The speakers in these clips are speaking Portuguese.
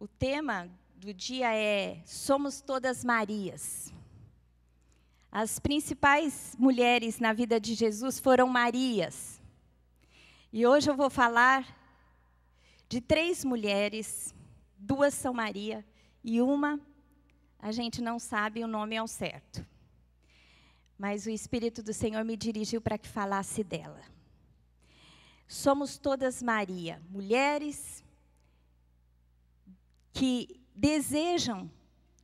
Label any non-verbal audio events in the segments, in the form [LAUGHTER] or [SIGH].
O tema do dia é Somos Todas Marias. As principais mulheres na vida de Jesus foram Marias. E hoje eu vou falar de três mulheres, duas são Maria e uma a gente não sabe o nome ao certo. Mas o Espírito do Senhor me dirigiu para que falasse dela. Somos todas Maria, mulheres que desejam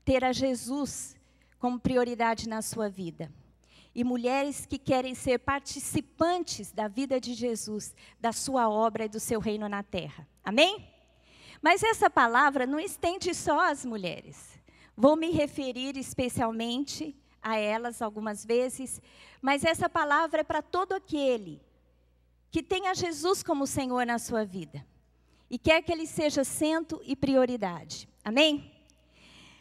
ter a Jesus como prioridade na sua vida. E mulheres que querem ser participantes da vida de Jesus, da sua obra e do seu reino na terra. Amém? Mas essa palavra não estende só às mulheres. Vou me referir especialmente a elas algumas vezes, mas essa palavra é para todo aquele que tem a Jesus como Senhor na sua vida e quer que ele seja centro e prioridade. Amém?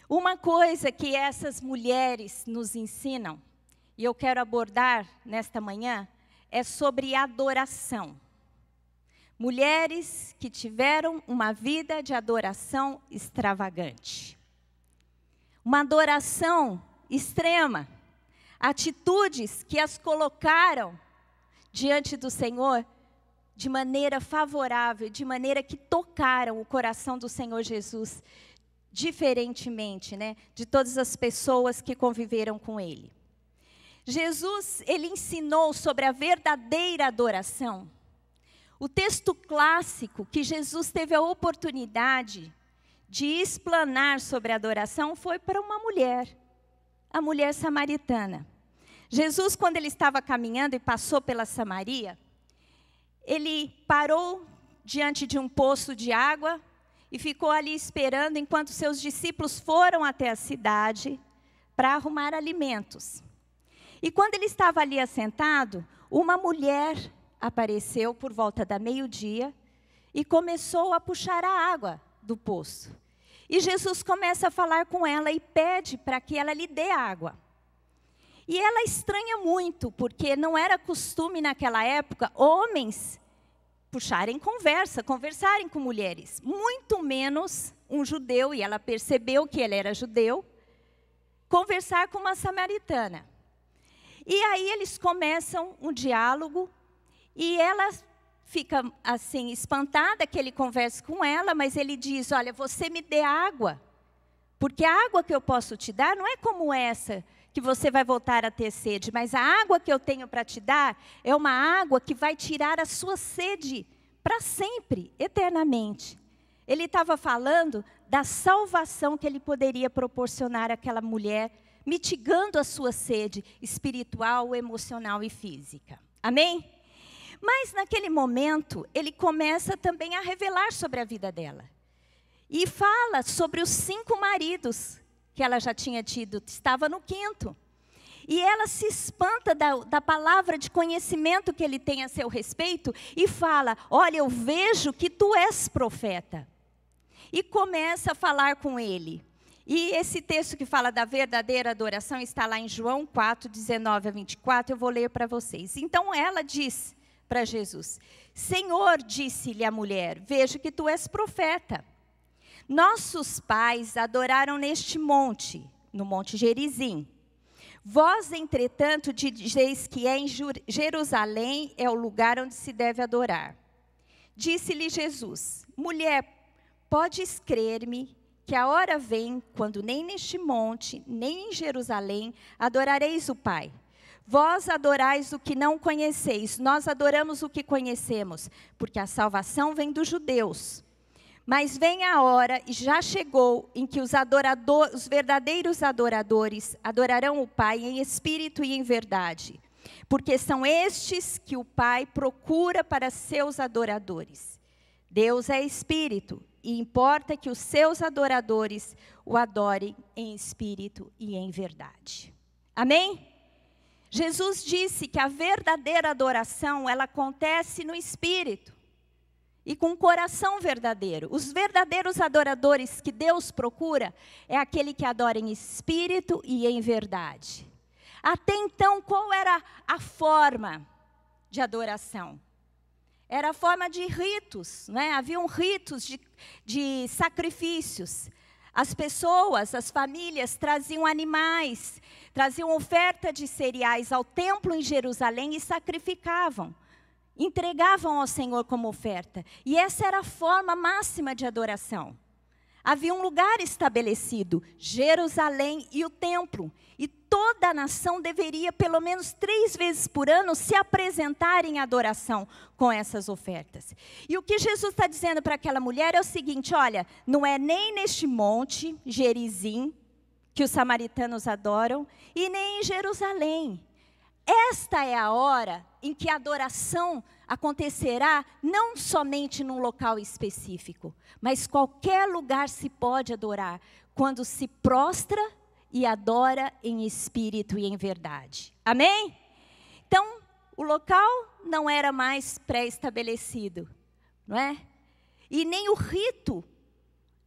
Uma coisa que essas mulheres nos ensinam, e eu quero abordar nesta manhã, é sobre adoração. Mulheres que tiveram uma vida de adoração extravagante. Uma adoração extrema. Atitudes que as colocaram diante do Senhor de maneira favorável, de maneira que tocaram o coração do Senhor Jesus, diferentemente né, de todas as pessoas que conviveram com ele. Jesus, ele ensinou sobre a verdadeira adoração. O texto clássico que Jesus teve a oportunidade de explanar sobre a adoração foi para uma mulher, a mulher samaritana. Jesus, quando ele estava caminhando e passou pela Samaria, ele parou diante de um poço de água e ficou ali esperando enquanto seus discípulos foram até a cidade para arrumar alimentos. E quando ele estava ali assentado, uma mulher apareceu por volta da meio-dia e começou a puxar a água do poço. E Jesus começa a falar com ela e pede para que ela lhe dê água. E ela estranha muito, porque não era costume naquela época homens puxarem conversa, conversarem com mulheres, muito menos um judeu, e ela percebeu que ele era judeu, conversar com uma samaritana. E aí eles começam um diálogo e ela fica assim espantada que ele converse com ela, mas ele diz: "Olha, você me dê água, porque a água que eu posso te dar não é como essa que você vai voltar a ter sede, mas a água que eu tenho para te dar é uma água que vai tirar a sua sede para sempre, eternamente. Ele estava falando da salvação que ele poderia proporcionar àquela mulher, mitigando a sua sede espiritual, emocional e física. Amém? Mas naquele momento, ele começa também a revelar sobre a vida dela. E fala sobre os cinco maridos que ela já tinha tido, estava no quinto. E ela se espanta da, da palavra de conhecimento que ele tem a seu respeito e fala: Olha, eu vejo que tu és profeta. E começa a falar com ele. E esse texto que fala da verdadeira adoração está lá em João 4, 19 a 24. Eu vou ler para vocês. Então ela diz para Jesus: Senhor, disse-lhe a mulher, vejo que tu és profeta. Nossos pais adoraram neste monte, no Monte Gerizim. Vós, entretanto, dizeis que é em Jerusalém é o lugar onde se deve adorar. Disse-lhe Jesus: Mulher, podes crer-me que a hora vem quando nem neste monte, nem em Jerusalém adorareis o Pai. Vós adorais o que não conheceis, nós adoramos o que conhecemos, porque a salvação vem dos judeus. Mas vem a hora, e já chegou, em que os, adorador, os verdadeiros adoradores adorarão o Pai em espírito e em verdade, porque são estes que o Pai procura para seus adoradores. Deus é espírito, e importa que os seus adoradores o adorem em espírito e em verdade. Amém? Jesus disse que a verdadeira adoração, ela acontece no espírito e com um coração verdadeiro. Os verdadeiros adoradores que Deus procura é aquele que adora em espírito e em verdade. Até então, qual era a forma de adoração? Era a forma de ritos, né? haviam ritos de, de sacrifícios. As pessoas, as famílias traziam animais, traziam oferta de cereais ao templo em Jerusalém e sacrificavam entregavam ao Senhor como oferta. E essa era a forma máxima de adoração. Havia um lugar estabelecido, Jerusalém e o templo. E toda a nação deveria, pelo menos três vezes por ano, se apresentar em adoração com essas ofertas. E o que Jesus está dizendo para aquela mulher é o seguinte: olha, não é nem neste monte, Gerizim, que os samaritanos adoram, e nem em Jerusalém. Esta é a hora em que a adoração acontecerá não somente num local específico, mas qualquer lugar se pode adorar, quando se prostra e adora em espírito e em verdade. Amém? Então, o local não era mais pré-estabelecido, não é? E nem o rito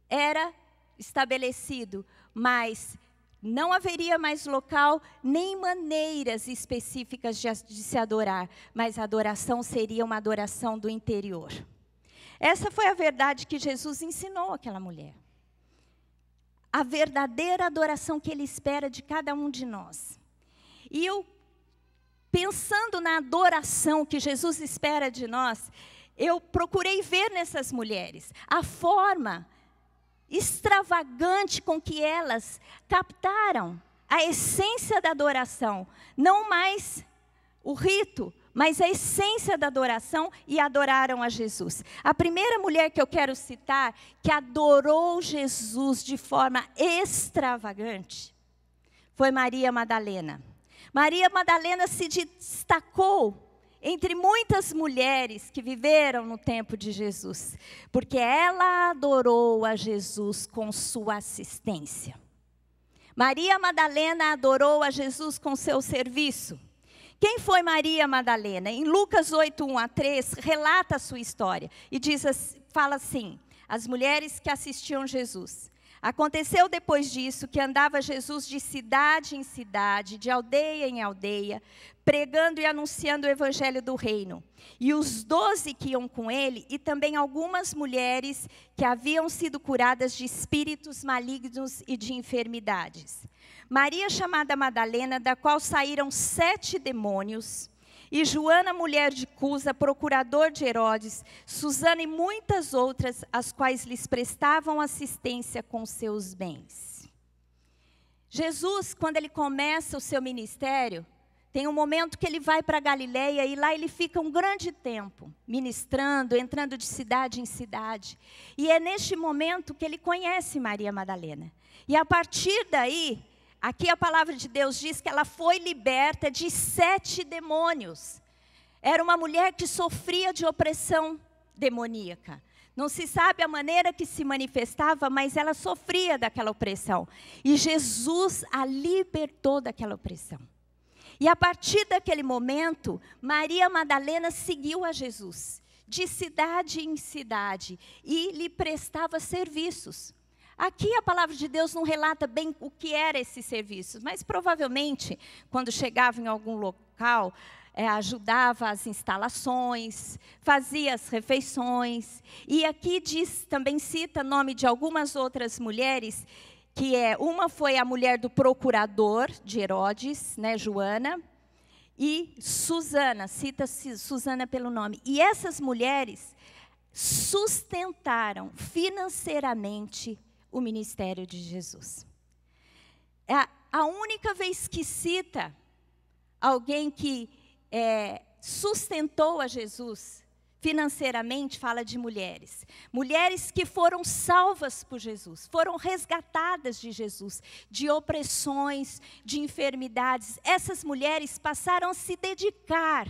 era estabelecido, mas não haveria mais local nem maneiras específicas de, de se adorar, mas a adoração seria uma adoração do interior. Essa foi a verdade que Jesus ensinou àquela mulher. A verdadeira adoração que ele espera de cada um de nós. E eu, pensando na adoração que Jesus espera de nós, eu procurei ver nessas mulheres a forma extravagante com que elas captaram a essência da adoração, não mais o rito, mas a essência da adoração e adoraram a Jesus. A primeira mulher que eu quero citar que adorou Jesus de forma extravagante foi Maria Madalena. Maria Madalena se destacou entre muitas mulheres que viveram no tempo de Jesus, porque ela adorou a Jesus com sua assistência. Maria Madalena adorou a Jesus com seu serviço. Quem foi Maria Madalena? Em Lucas 8, 1 a 3, relata a sua história e diz, fala assim: as mulheres que assistiam Jesus. Aconteceu depois disso que andava Jesus de cidade em cidade, de aldeia em aldeia, pregando e anunciando o evangelho do reino. E os doze que iam com ele, e também algumas mulheres que haviam sido curadas de espíritos malignos e de enfermidades. Maria, chamada Madalena, da qual saíram sete demônios. E Joana, mulher de Cusa, procurador de Herodes, Susana e muitas outras, as quais lhes prestavam assistência com seus bens. Jesus, quando ele começa o seu ministério, tem um momento que ele vai para Galiléia e lá ele fica um grande tempo ministrando, entrando de cidade em cidade. E é neste momento que ele conhece Maria Madalena. E a partir daí, Aqui a palavra de Deus diz que ela foi liberta de sete demônios. Era uma mulher que sofria de opressão demoníaca. Não se sabe a maneira que se manifestava, mas ela sofria daquela opressão. E Jesus a libertou daquela opressão. E a partir daquele momento, Maria Madalena seguiu a Jesus, de cidade em cidade, e lhe prestava serviços. Aqui a palavra de Deus não relata bem o que era esse serviço, mas provavelmente, quando chegava em algum local, é, ajudava as instalações, fazia as refeições. E aqui diz, também cita nome de algumas outras mulheres, que é uma foi a mulher do procurador de Herodes, né, Joana, e Susana, cita Susana pelo nome. E essas mulheres sustentaram financeiramente o ministério de Jesus. É a única vez que cita alguém que é, sustentou a Jesus financeiramente fala de mulheres. Mulheres que foram salvas por Jesus, foram resgatadas de Jesus, de opressões, de enfermidades. Essas mulheres passaram a se dedicar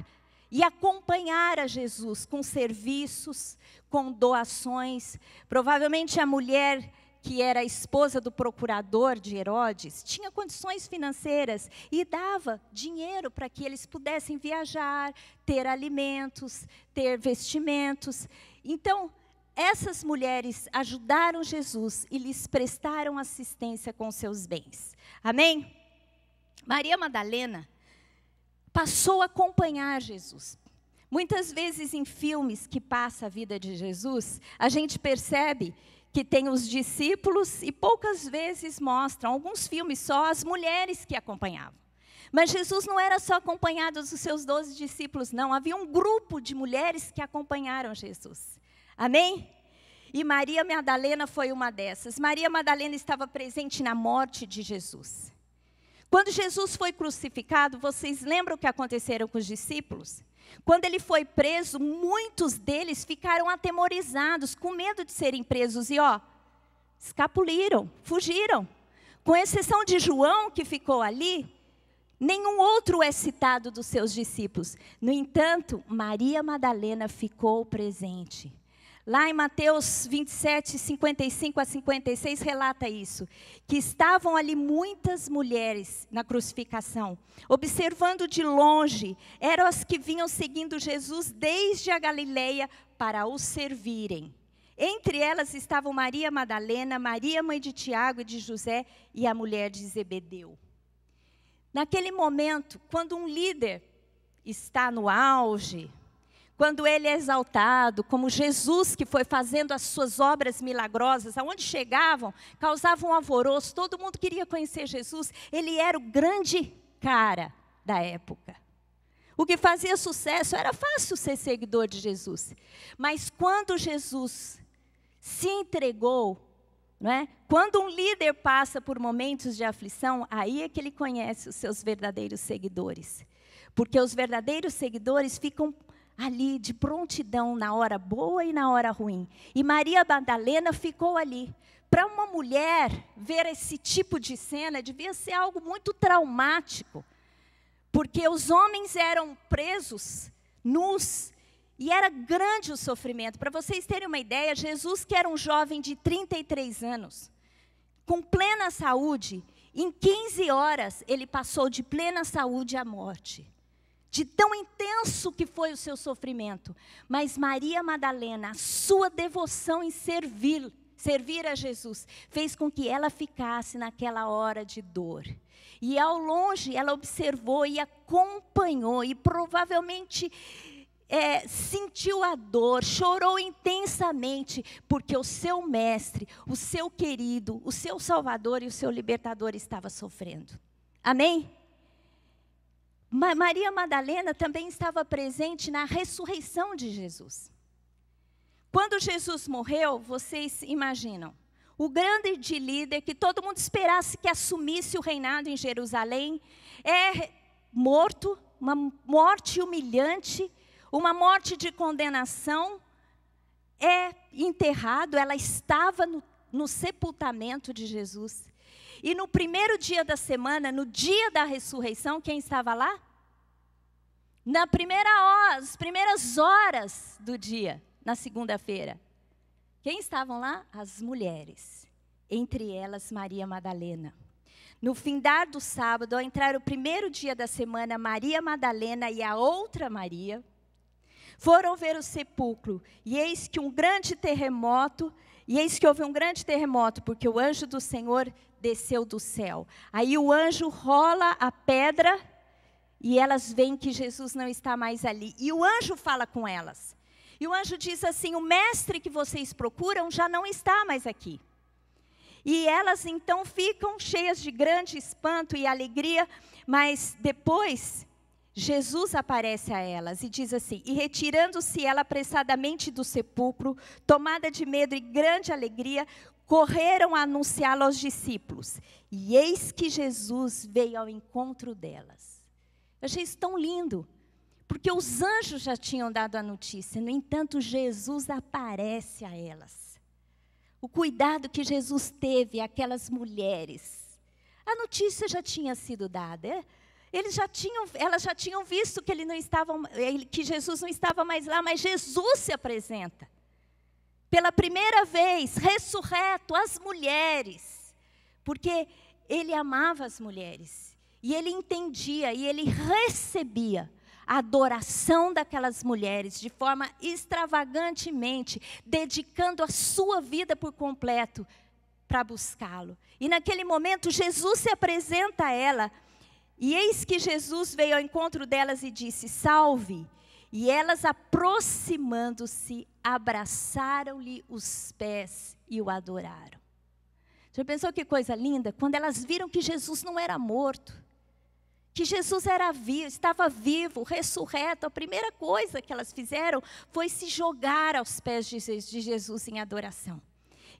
e acompanhar a Jesus com serviços, com doações. Provavelmente a mulher que era a esposa do procurador de Herodes, tinha condições financeiras e dava dinheiro para que eles pudessem viajar, ter alimentos, ter vestimentos. Então, essas mulheres ajudaram Jesus e lhes prestaram assistência com seus bens. Amém? Maria Madalena passou a acompanhar Jesus. Muitas vezes em filmes que passa a vida de Jesus, a gente percebe que tem os discípulos e poucas vezes mostram, alguns filmes só, as mulheres que acompanhavam. Mas Jesus não era só acompanhado dos seus doze discípulos, não. Havia um grupo de mulheres que acompanharam Jesus. Amém? E Maria Madalena foi uma dessas. Maria Madalena estava presente na morte de Jesus. Quando Jesus foi crucificado, vocês lembram o que aconteceram com os discípulos? Quando ele foi preso, muitos deles ficaram atemorizados, com medo de serem presos e ó, escapuliram, fugiram. Com exceção de João, que ficou ali, nenhum outro é citado dos seus discípulos. No entanto, Maria Madalena ficou presente. Lá em Mateus 27, 55 a 56, relata isso: que estavam ali muitas mulheres na crucificação, observando de longe, eram as que vinham seguindo Jesus desde a Galileia para o servirem. Entre elas estavam Maria Madalena, Maria, mãe de Tiago e de José, e a mulher de Zebedeu. Naquele momento, quando um líder está no auge, quando ele é exaltado, como Jesus que foi fazendo as suas obras milagrosas, aonde chegavam, causavam um alvoroço, todo mundo queria conhecer Jesus, ele era o grande cara da época. O que fazia sucesso era fácil ser seguidor de Jesus. Mas quando Jesus se entregou, não é? quando um líder passa por momentos de aflição, aí é que ele conhece os seus verdadeiros seguidores. Porque os verdadeiros seguidores ficam ali de prontidão na hora boa e na hora ruim. E Maria Madalena ficou ali. Para uma mulher ver esse tipo de cena devia ser algo muito traumático, porque os homens eram presos, nus, e era grande o sofrimento. Para vocês terem uma ideia, Jesus, que era um jovem de 33 anos, com plena saúde, em 15 horas ele passou de plena saúde à morte de tão intenso que foi o seu sofrimento. Mas Maria Madalena, a sua devoção em servir, servir a Jesus, fez com que ela ficasse naquela hora de dor. E ao longe ela observou e acompanhou e provavelmente é, sentiu a dor, chorou intensamente, porque o seu mestre, o seu querido, o seu salvador e o seu libertador estava sofrendo. Amém? Maria Madalena também estava presente na ressurreição de Jesus. Quando Jesus morreu, vocês imaginam, o grande de líder que todo mundo esperasse que assumisse o reinado em Jerusalém é morto, uma morte humilhante, uma morte de condenação, é enterrado, ela estava no, no sepultamento de Jesus. E no primeiro dia da semana, no dia da ressurreição, quem estava lá? Na primeira hora, as primeiras horas do dia, na segunda-feira. Quem estavam lá? As mulheres, entre elas Maria Madalena. No findar do sábado, ao entrar o primeiro dia da semana, Maria Madalena e a outra Maria foram ver o sepulcro, e eis que um grande terremoto e eis que houve um grande terremoto, porque o anjo do Senhor desceu do céu. Aí o anjo rola a pedra e elas veem que Jesus não está mais ali. E o anjo fala com elas. E o anjo diz assim: O mestre que vocês procuram já não está mais aqui. E elas então ficam cheias de grande espanto e alegria, mas depois Jesus aparece a elas e diz assim: E retirando-se ela apressadamente do sepulcro, tomada de medo e grande alegria, correram a anunciá-lo aos discípulos. E eis que Jesus veio ao encontro delas. Eu achei isso tão lindo, porque os anjos já tinham dado a notícia, no entanto, Jesus aparece a elas. O cuidado que Jesus teve aquelas mulheres. A notícia já tinha sido dada, é? Eles já tinham, elas já tinham visto que, ele não estava, que Jesus não estava mais lá, mas Jesus se apresenta. Pela primeira vez, ressurreto, as mulheres. Porque ele amava as mulheres. E ele entendia e ele recebia a adoração daquelas mulheres de forma extravagantemente, dedicando a sua vida por completo para buscá-lo. E naquele momento, Jesus se apresenta a ela e eis que Jesus veio ao encontro delas e disse: Salve! E elas, aproximando-se, abraçaram-lhe os pés e o adoraram. Já pensou que coisa linda? Quando elas viram que Jesus não era morto, que Jesus era vivo, estava vivo, ressurreto, a primeira coisa que elas fizeram foi se jogar aos pés de Jesus em adoração.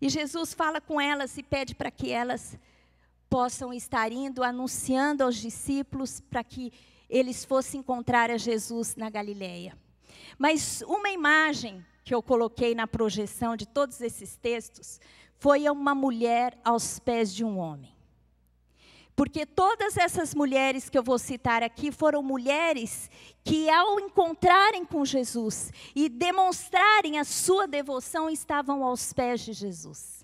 E Jesus fala com elas e pede para que elas possam estar indo anunciando aos discípulos para que eles fossem encontrar a Jesus na Galileia. Mas uma imagem que eu coloquei na projeção de todos esses textos foi uma mulher aos pés de um homem. Porque todas essas mulheres que eu vou citar aqui foram mulheres que, ao encontrarem com Jesus e demonstrarem a sua devoção, estavam aos pés de Jesus.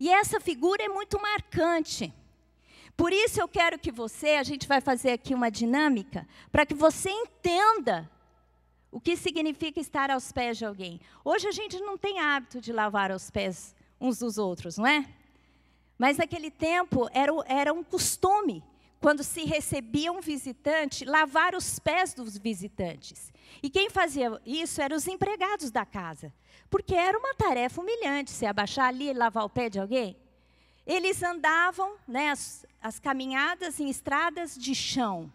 E essa figura é muito marcante. Por isso eu quero que você, a gente vai fazer aqui uma dinâmica, para que você entenda o que significa estar aos pés de alguém. Hoje a gente não tem hábito de lavar os pés uns dos outros, não é? Mas naquele tempo era, era um costume quando se recebia um visitante, lavar os pés dos visitantes. E quem fazia isso eram os empregados da casa, porque era uma tarefa humilhante se abaixar ali e lavar o pé de alguém. Eles andavam, né, as, as caminhadas em estradas de chão.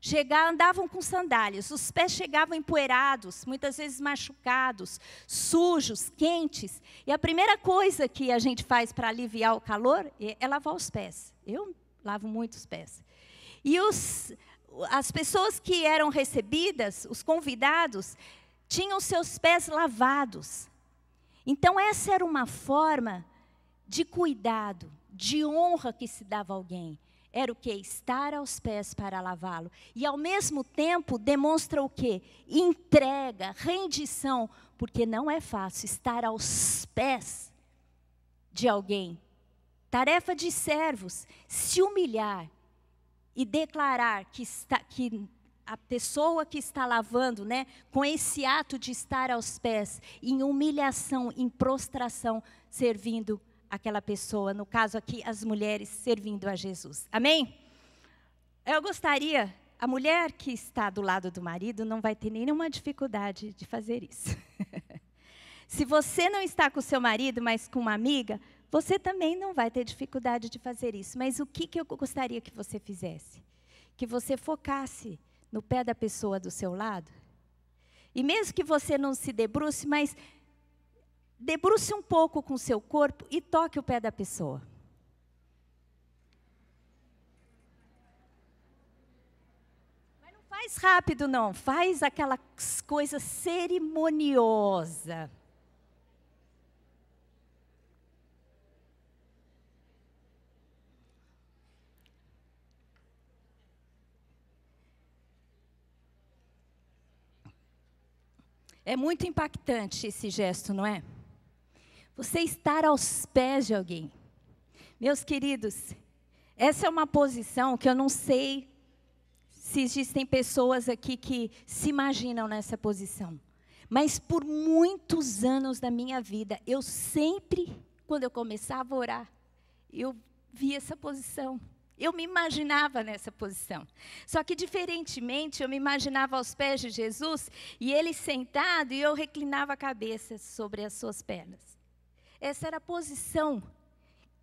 Chegar, andavam com sandálias, os pés chegavam empoeirados, muitas vezes machucados, sujos, quentes. E a primeira coisa que a gente faz para aliviar o calor é, é lavar os pés. Eu lavo muitos pés. E os, as pessoas que eram recebidas, os convidados, tinham seus pés lavados. Então, essa era uma forma de cuidado, de honra que se dava a alguém. Era o que? Estar aos pés para lavá-lo. E ao mesmo tempo demonstra o que? Entrega, rendição, porque não é fácil estar aos pés de alguém Tarefa de servos, se humilhar e declarar que, está, que a pessoa que está lavando, né, com esse ato de estar aos pés, em humilhação, em prostração, servindo aquela pessoa, no caso aqui, as mulheres servindo a Jesus. Amém? Eu gostaria, a mulher que está do lado do marido não vai ter nenhuma dificuldade de fazer isso. [LAUGHS] Se você não está com seu marido, mas com uma amiga, você também não vai ter dificuldade de fazer isso, mas o que, que eu gostaria que você fizesse? Que você focasse no pé da pessoa do seu lado. E mesmo que você não se debruce, mas debruce um pouco com o seu corpo e toque o pé da pessoa. Mas não faz rápido, não. Faz aquela coisa cerimoniosa. É muito impactante esse gesto, não é? Você estar aos pés de alguém. Meus queridos, essa é uma posição que eu não sei se existem pessoas aqui que se imaginam nessa posição. Mas por muitos anos da minha vida, eu sempre, quando eu começava a orar, eu vi essa posição. Eu me imaginava nessa posição. Só que, diferentemente, eu me imaginava aos pés de Jesus e ele sentado e eu reclinava a cabeça sobre as suas pernas. Essa era a posição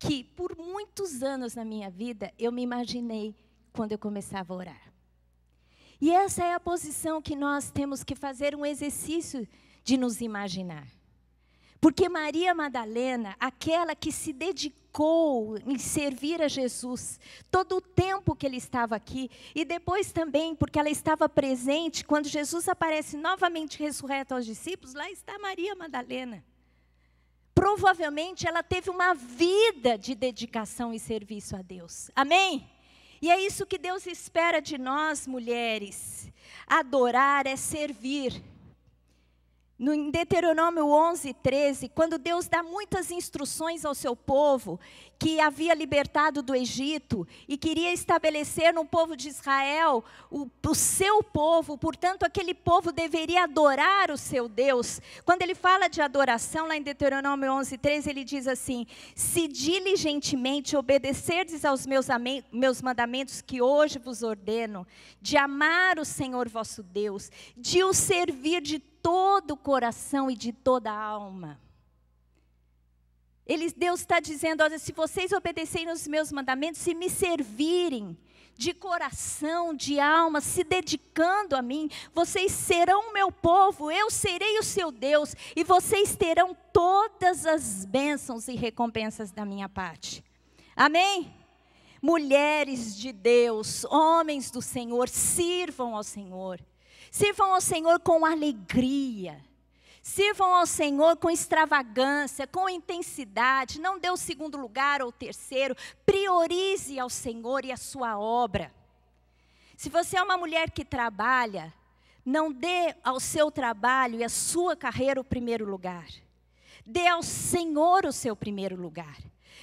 que, por muitos anos na minha vida, eu me imaginei quando eu começava a orar. E essa é a posição que nós temos que fazer um exercício de nos imaginar. Porque Maria Madalena, aquela que se dedicou em servir a Jesus, todo o tempo que ele estava aqui, e depois também porque ela estava presente, quando Jesus aparece novamente ressurreto aos discípulos, lá está Maria Madalena. Provavelmente ela teve uma vida de dedicação e serviço a Deus. Amém? E é isso que Deus espera de nós, mulheres. Adorar é servir no, em Deuteronômio 11, 13, quando Deus dá muitas instruções ao seu povo, que havia libertado do Egito e queria estabelecer no povo de Israel o, o seu povo, portanto, aquele povo deveria adorar o seu Deus. Quando ele fala de adoração, lá em Deuteronômio 11, 13, ele diz assim: Se diligentemente obedecerdes aos meus, meus mandamentos que hoje vos ordeno, de amar o Senhor vosso Deus, de o servir de todo o coração e de toda a alma. Ele, Deus está dizendo: olha, se vocês obedecerem os meus mandamentos, se me servirem de coração, de alma, se dedicando a mim, vocês serão meu povo, eu serei o seu Deus, e vocês terão todas as bênçãos e recompensas da minha parte. Amém? Mulheres de Deus, homens do Senhor, sirvam ao Senhor. Sirvam ao Senhor com alegria. Sirvam ao Senhor com extravagância, com intensidade. Não dê o segundo lugar ou o terceiro. Priorize ao Senhor e a sua obra. Se você é uma mulher que trabalha, não dê ao seu trabalho e à sua carreira o primeiro lugar. Dê ao Senhor o seu primeiro lugar.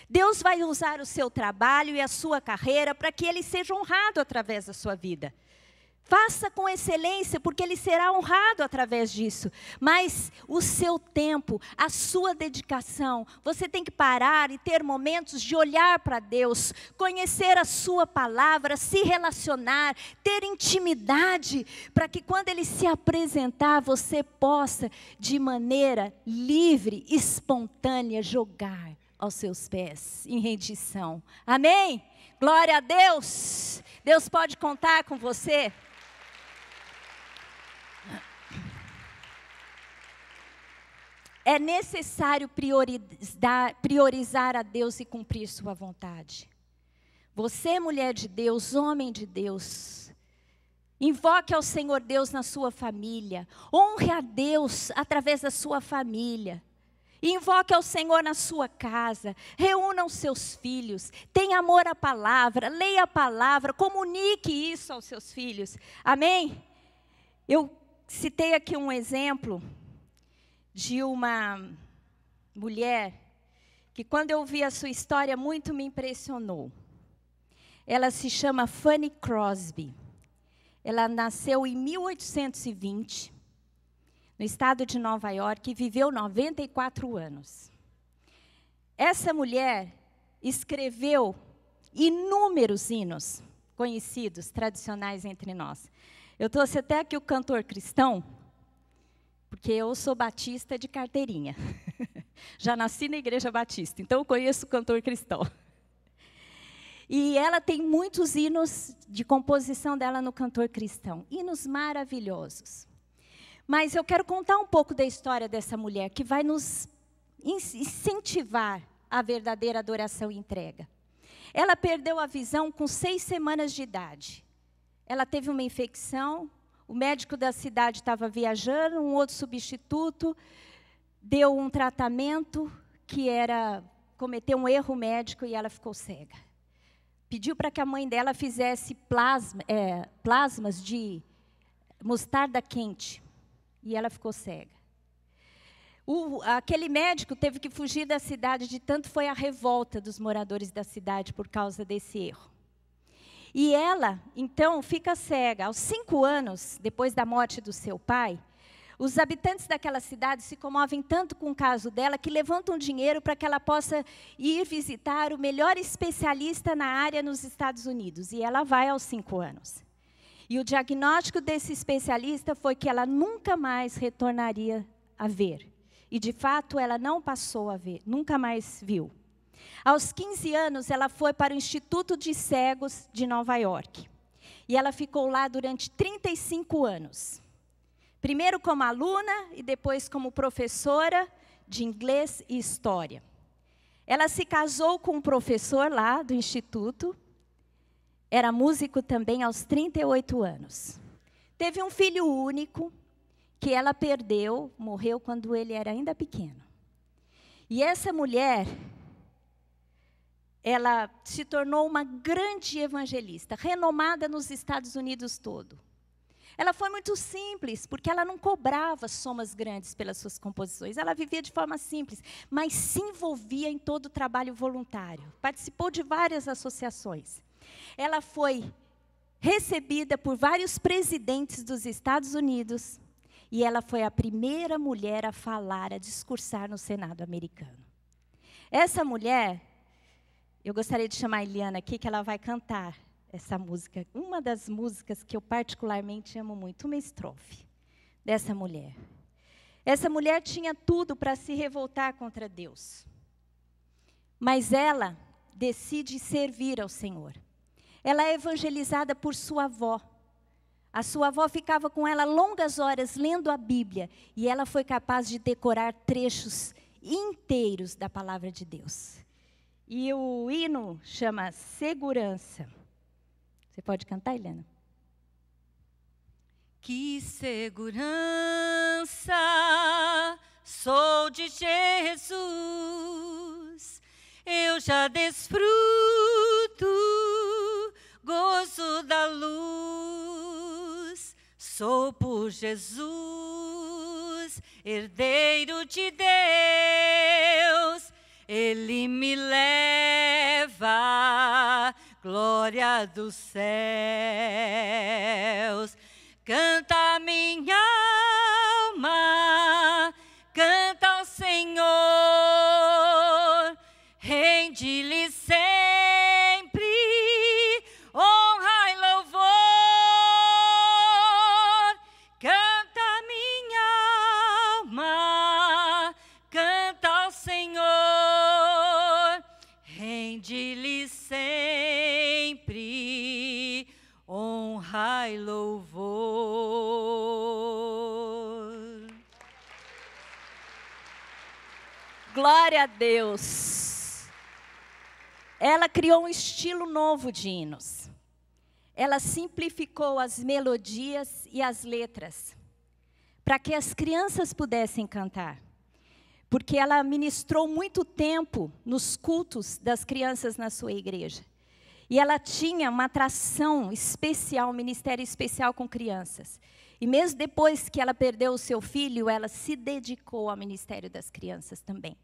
Deus vai usar o seu trabalho e a sua carreira para que ele seja honrado através da sua vida. Faça com excelência, porque ele será honrado através disso. Mas o seu tempo, a sua dedicação, você tem que parar e ter momentos de olhar para Deus, conhecer a sua palavra, se relacionar, ter intimidade, para que quando ele se apresentar, você possa de maneira livre, espontânea jogar aos seus pés em rendição. Amém? Glória a Deus! Deus pode contar com você. É necessário priorizar, priorizar a Deus e cumprir Sua vontade. Você, mulher de Deus, homem de Deus, invoque ao Senhor Deus na sua família, honre a Deus através da sua família. Invoque ao Senhor na sua casa, reúna os seus filhos, tenha amor à palavra, leia a palavra, comunique isso aos seus filhos. Amém? Eu citei aqui um exemplo de uma mulher que, quando eu vi a sua história, muito me impressionou. Ela se chama Fanny Crosby. Ela nasceu em 1820, no estado de Nova York, e viveu 94 anos. Essa mulher escreveu inúmeros hinos conhecidos, tradicionais entre nós. Eu trouxe até aqui o cantor cristão, porque eu sou batista de carteirinha. [LAUGHS] Já nasci na igreja batista, então eu conheço o cantor cristão. E ela tem muitos hinos de composição dela no cantor cristão, hinos maravilhosos. Mas eu quero contar um pouco da história dessa mulher que vai nos incentivar a verdadeira adoração e entrega. Ela perdeu a visão com seis semanas de idade. Ela teve uma infecção o médico da cidade estava viajando, um outro substituto deu um tratamento que era cometeu um erro médico e ela ficou cega. Pediu para que a mãe dela fizesse plasma, é, plasmas de mostarda quente e ela ficou cega. O, aquele médico teve que fugir da cidade, de tanto foi a revolta dos moradores da cidade por causa desse erro. E ela, então, fica cega. Aos cinco anos, depois da morte do seu pai, os habitantes daquela cidade se comovem tanto com o caso dela que levantam dinheiro para que ela possa ir visitar o melhor especialista na área nos Estados Unidos. E ela vai aos cinco anos. E o diagnóstico desse especialista foi que ela nunca mais retornaria a ver. E, de fato, ela não passou a ver, nunca mais viu. Aos 15 anos, ela foi para o Instituto de Cegos de Nova York. E ela ficou lá durante 35 anos. Primeiro como aluna e depois como professora de inglês e história. Ela se casou com um professor lá do instituto. Era músico também aos 38 anos. Teve um filho único que ela perdeu, morreu quando ele era ainda pequeno. E essa mulher ela se tornou uma grande evangelista, renomada nos Estados Unidos todo. Ela foi muito simples, porque ela não cobrava somas grandes pelas suas composições. Ela vivia de forma simples, mas se envolvia em todo o trabalho voluntário. Participou de várias associações. Ela foi recebida por vários presidentes dos Estados Unidos e ela foi a primeira mulher a falar, a discursar no Senado americano. Essa mulher eu gostaria de chamar a Eliana aqui, que ela vai cantar essa música. Uma das músicas que eu particularmente amo muito, uma estrofe dessa mulher. Essa mulher tinha tudo para se revoltar contra Deus. Mas ela decide servir ao Senhor. Ela é evangelizada por sua avó. A sua avó ficava com ela longas horas lendo a Bíblia e ela foi capaz de decorar trechos inteiros da palavra de Deus. E o hino chama Segurança. Você pode cantar, Helena? Que segurança sou de Jesus, eu já desfruto gozo da luz, sou por Jesus, herdeiro de Deus, ele me leva, glória dos céus, canta minha Glória a Deus. Ela criou um estilo novo de hinos. Ela simplificou as melodias e as letras para que as crianças pudessem cantar. Porque ela ministrou muito tempo nos cultos das crianças na sua igreja. E ela tinha uma atração especial, um ministério especial com crianças. E mesmo depois que ela perdeu o seu filho, ela se dedicou ao ministério das crianças também.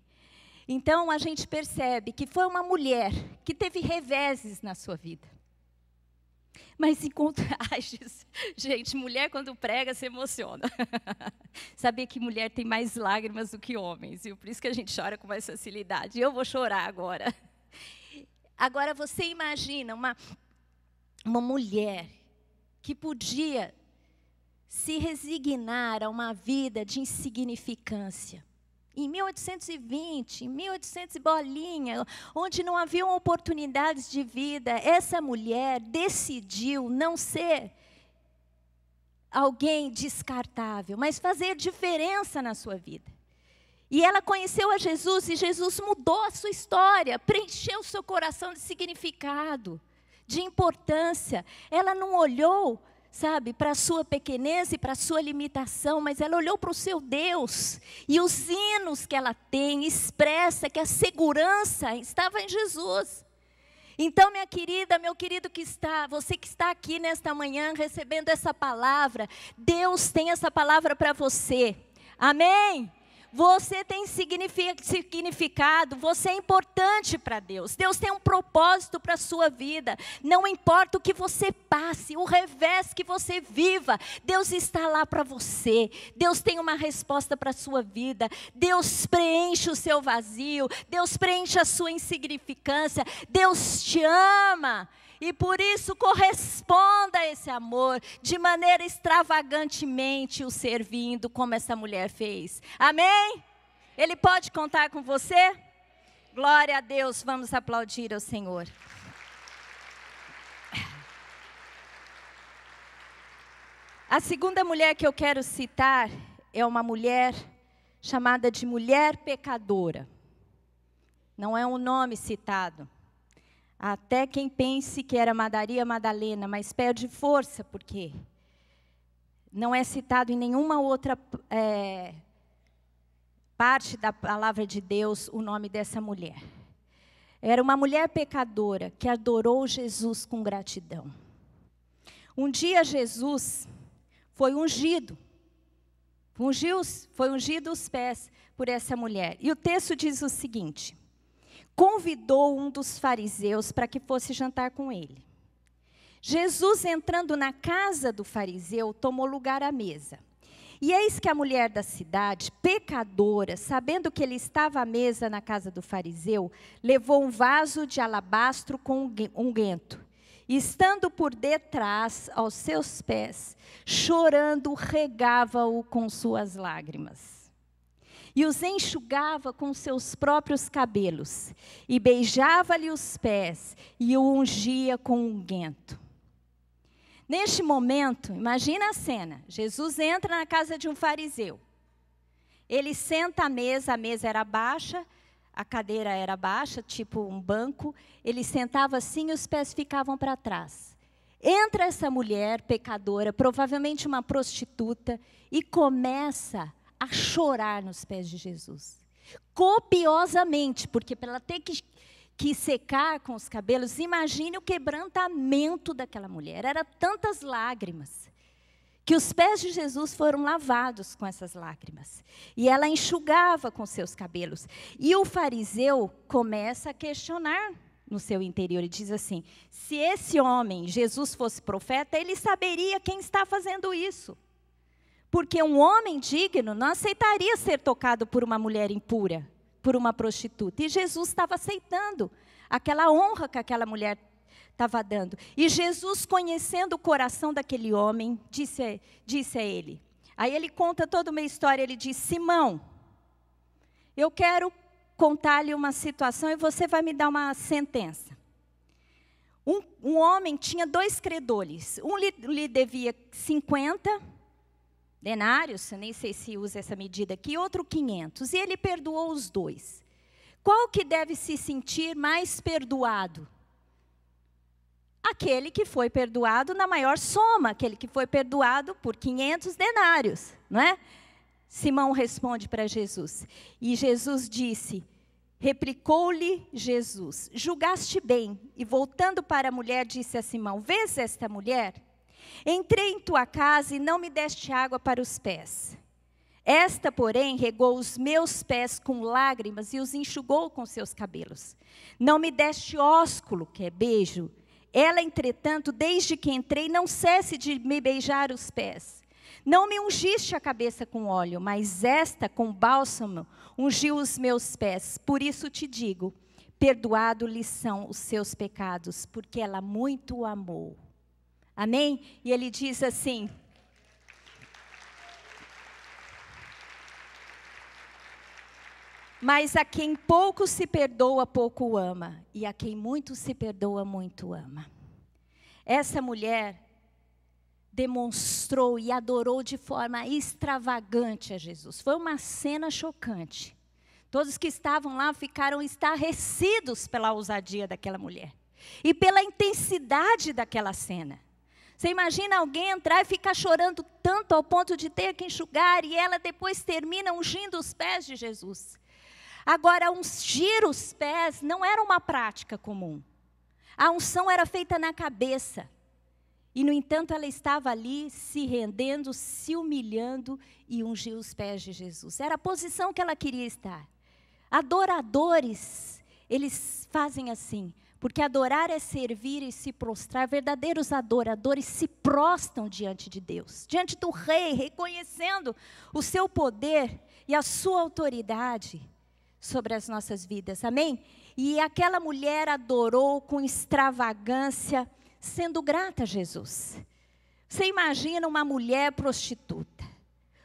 Então a gente percebe que foi uma mulher que teve reveses na sua vida. Mas em contrastes, [LAUGHS] gente, mulher quando prega se emociona. [LAUGHS] Sabia que mulher tem mais lágrimas do que homens, e por isso que a gente chora com mais facilidade. Eu vou chorar agora. [LAUGHS] Agora você imagina uma, uma mulher que podia se resignar a uma vida de insignificância, em 1820, em 1800 bolinha, onde não haviam oportunidades de vida, essa mulher decidiu não ser alguém descartável, mas fazer diferença na sua vida. E ela conheceu a Jesus e Jesus mudou a sua história, preencheu seu coração de significado, de importância. Ela não olhou sabe, para a sua pequenez e para a sua limitação, mas ela olhou para o seu Deus e os hinos que ela tem expressa que a segurança estava em Jesus. Então, minha querida, meu querido que está, você que está aqui nesta manhã recebendo essa palavra, Deus tem essa palavra para você. Amém. Você tem significado, você é importante para Deus. Deus tem um propósito para a sua vida. Não importa o que você passe, o revés que você viva, Deus está lá para você. Deus tem uma resposta para a sua vida. Deus preenche o seu vazio, Deus preenche a sua insignificância. Deus te ama. E por isso corresponda a esse amor de maneira extravagantemente o servindo, como essa mulher fez. Amém? Ele pode contar com você? Glória a Deus, vamos aplaudir ao Senhor. A segunda mulher que eu quero citar é uma mulher chamada de mulher pecadora. Não é um nome citado. Até quem pense que era Madaria Madalena, mas perde força, porque não é citado em nenhuma outra é, parte da palavra de Deus o nome dessa mulher. Era uma mulher pecadora que adorou Jesus com gratidão. Um dia Jesus foi ungido, ungiu, foi ungido os pés por essa mulher. E o texto diz o seguinte: convidou um dos fariseus para que fosse jantar com ele. Jesus, entrando na casa do fariseu, tomou lugar à mesa. E eis que a mulher da cidade, pecadora, sabendo que ele estava à mesa na casa do fariseu, levou um vaso de alabastro com unguento. E estando por detrás aos seus pés, chorando, regava-o com suas lágrimas e os enxugava com seus próprios cabelos, e beijava-lhe os pés, e o ungia com guento. Neste momento, imagina a cena: Jesus entra na casa de um fariseu. Ele senta à mesa, a mesa era baixa, a cadeira era baixa, tipo um banco. Ele sentava assim e os pés ficavam para trás. Entra essa mulher pecadora, provavelmente uma prostituta, e começa a chorar nos pés de Jesus. Copiosamente, porque para ela ter que, que secar com os cabelos, imagine o quebrantamento daquela mulher. Era tantas lágrimas que os pés de Jesus foram lavados com essas lágrimas. E ela enxugava com seus cabelos. E o fariseu começa a questionar no seu interior e diz assim: se esse homem, Jesus, fosse profeta, ele saberia quem está fazendo isso. Porque um homem digno não aceitaria ser tocado por uma mulher impura, por uma prostituta. E Jesus estava aceitando aquela honra que aquela mulher estava dando. E Jesus, conhecendo o coração daquele homem, disse a, disse a ele. Aí ele conta toda uma história. Ele diz: Simão, eu quero contar-lhe uma situação e você vai me dar uma sentença. Um, um, homem tinha dois credores. Um lhe, lhe devia 50 denários, nem sei se usa essa medida aqui, outro 500, e ele perdoou os dois. Qual que deve se sentir mais perdoado? Aquele que foi perdoado na maior soma, aquele que foi perdoado por 500 denários, não é? Simão responde para Jesus. E Jesus disse: Replicou-lhe Jesus: Julgaste bem. E voltando para a mulher, disse a Simão: Vês esta mulher? Entrei em tua casa e não me deste água para os pés. Esta, porém, regou os meus pés com lágrimas e os enxugou com seus cabelos. Não me deste ósculo, que é beijo. Ela, entretanto, desde que entrei, não cesse de me beijar os pés. Não me ungiste a cabeça com óleo, mas esta com bálsamo ungiu os meus pés. Por isso te digo: perdoado lhe são os seus pecados, porque ela muito o amou. Amém? E ele diz assim: Mas a quem pouco se perdoa, pouco ama, e a quem muito se perdoa, muito ama. Essa mulher demonstrou e adorou de forma extravagante a Jesus. Foi uma cena chocante. Todos que estavam lá ficaram estarrecidos pela ousadia daquela mulher e pela intensidade daquela cena. Você imagina alguém entrar e ficar chorando tanto ao ponto de ter que enxugar e ela depois termina ungindo os pés de Jesus. Agora, ungir os pés não era uma prática comum. A unção era feita na cabeça. E, no entanto, ela estava ali se rendendo, se humilhando e ungiu os pés de Jesus. Era a posição que ela queria estar. Adoradores, eles fazem assim. Porque adorar é servir e se prostrar. Verdadeiros adoradores se prostram diante de Deus, diante do Rei, reconhecendo o seu poder e a sua autoridade sobre as nossas vidas. Amém? E aquela mulher adorou com extravagância, sendo grata a Jesus. Você imagina uma mulher prostituta.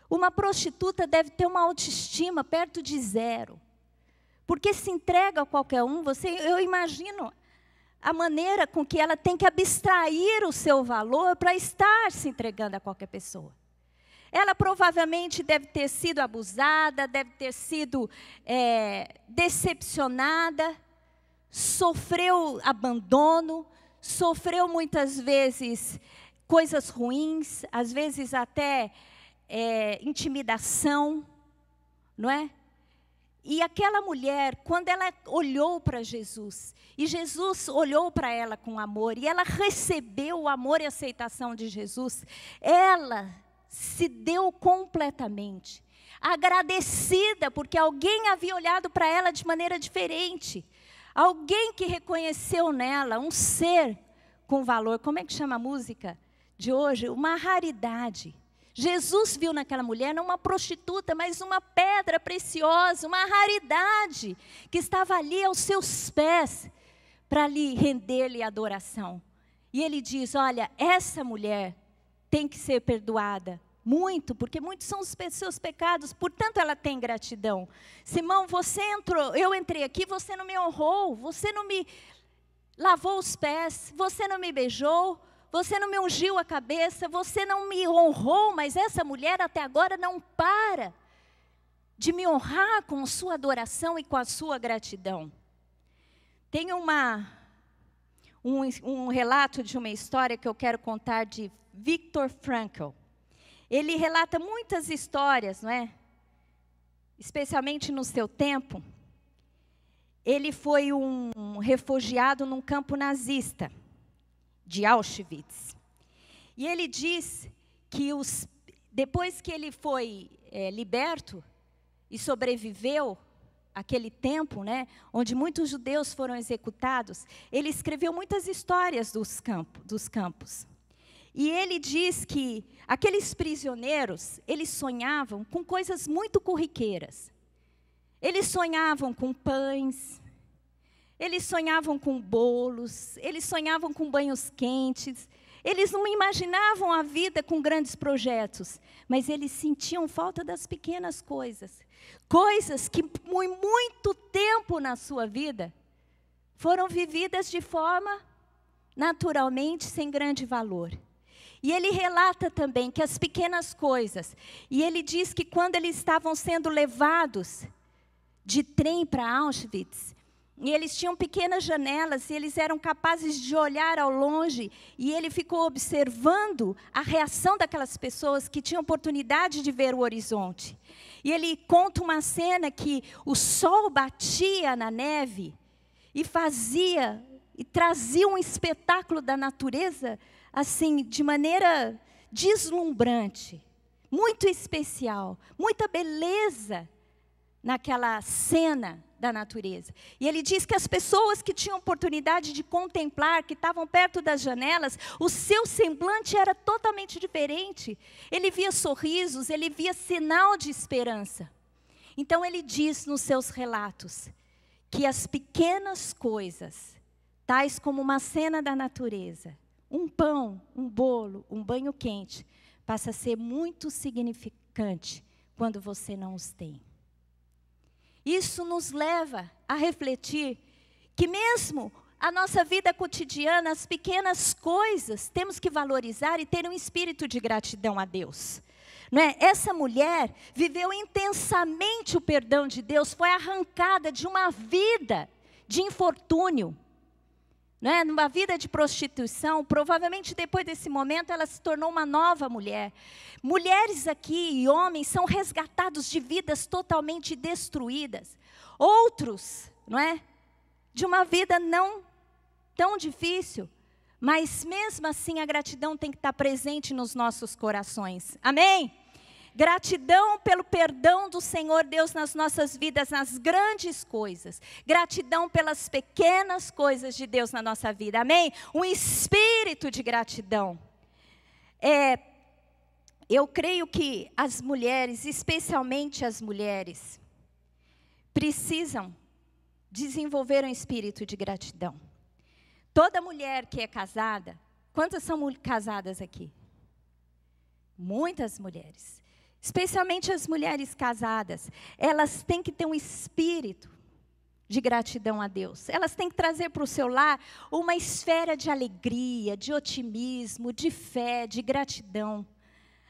Uma prostituta deve ter uma autoestima perto de zero. Porque se entrega a qualquer um, você, eu imagino a maneira com que ela tem que abstrair o seu valor para estar se entregando a qualquer pessoa. Ela provavelmente deve ter sido abusada, deve ter sido é, decepcionada, sofreu abandono, sofreu muitas vezes coisas ruins, às vezes até é, intimidação, não é? E aquela mulher, quando ela olhou para Jesus, e Jesus olhou para ela com amor, e ela recebeu o amor e aceitação de Jesus, ela se deu completamente, agradecida, porque alguém havia olhado para ela de maneira diferente, alguém que reconheceu nela um ser com valor. Como é que chama a música de hoje? Uma raridade. Jesus viu naquela mulher não uma prostituta, mas uma pedra preciosa, uma raridade, que estava ali aos seus pés para lhe render-lhe adoração. E ele diz: Olha, essa mulher tem que ser perdoada muito, porque muitos são os seus pecados, portanto ela tem gratidão. Simão, você entrou, eu entrei aqui, você não me honrou, você não me lavou os pés, você não me beijou, você não me ungiu a cabeça, você não me honrou, mas essa mulher até agora não para de me honrar com sua adoração e com a sua gratidão. Tem uma, um, um relato de uma história que eu quero contar de Viktor Frankl. Ele relata muitas histórias, não é? Especialmente no seu tempo. Ele foi um refugiado num campo nazista de Auschwitz. E ele diz que os, depois que ele foi é, liberto e sobreviveu aquele tempo, né, onde muitos judeus foram executados, ele escreveu muitas histórias dos, campo, dos campos. E ele diz que aqueles prisioneiros, eles sonhavam com coisas muito corriqueiras. Eles sonhavam com pães, eles sonhavam com bolos, eles sonhavam com banhos quentes, eles não imaginavam a vida com grandes projetos, mas eles sentiam falta das pequenas coisas. Coisas que por muito tempo na sua vida foram vividas de forma naturalmente sem grande valor. E ele relata também que as pequenas coisas, e ele diz que quando eles estavam sendo levados de trem para Auschwitz, e eles tinham pequenas janelas e eles eram capazes de olhar ao longe. E ele ficou observando a reação daquelas pessoas que tinham oportunidade de ver o horizonte. E ele conta uma cena que o sol batia na neve e fazia e trazia um espetáculo da natureza assim, de maneira deslumbrante, muito especial, muita beleza naquela cena da natureza. E ele diz que as pessoas que tinham oportunidade de contemplar, que estavam perto das janelas, o seu semblante era totalmente diferente. Ele via sorrisos, ele via sinal de esperança. Então ele diz nos seus relatos que as pequenas coisas, tais como uma cena da natureza, um pão, um bolo, um banho quente, passa a ser muito significante quando você não os tem. Isso nos leva a refletir que, mesmo a nossa vida cotidiana, as pequenas coisas, temos que valorizar e ter um espírito de gratidão a Deus. É? Essa mulher viveu intensamente o perdão de Deus, foi arrancada de uma vida de infortúnio, né, numa vida de prostituição, provavelmente depois desse momento ela se tornou uma nova mulher. Mulheres aqui e homens são resgatados de vidas totalmente destruídas. Outros, não é? De uma vida não tão difícil, mas mesmo assim a gratidão tem que estar presente nos nossos corações. Amém? Gratidão pelo perdão do Senhor Deus nas nossas vidas, nas grandes coisas. Gratidão pelas pequenas coisas de Deus na nossa vida. Amém? Um espírito de gratidão. É, eu creio que as mulheres, especialmente as mulheres, precisam desenvolver um espírito de gratidão. Toda mulher que é casada, quantas são casadas aqui? Muitas mulheres especialmente as mulheres casadas, elas têm que ter um espírito de gratidão a Deus. Elas têm que trazer para o seu lar uma esfera de alegria, de otimismo, de fé, de gratidão.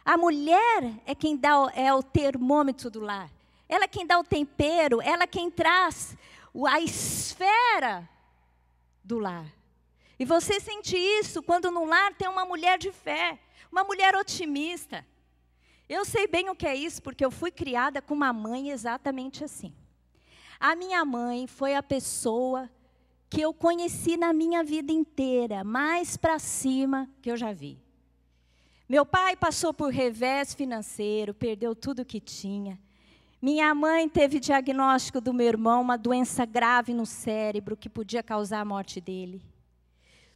A mulher é quem dá é o termômetro do lar. Ela é quem dá o tempero, ela é quem traz a esfera do lar. E você sente isso quando no lar tem uma mulher de fé, uma mulher otimista, eu sei bem o que é isso, porque eu fui criada com uma mãe exatamente assim. A minha mãe foi a pessoa que eu conheci na minha vida inteira, mais para cima que eu já vi. Meu pai passou por revés financeiro, perdeu tudo que tinha. Minha mãe teve diagnóstico do meu irmão, uma doença grave no cérebro que podia causar a morte dele.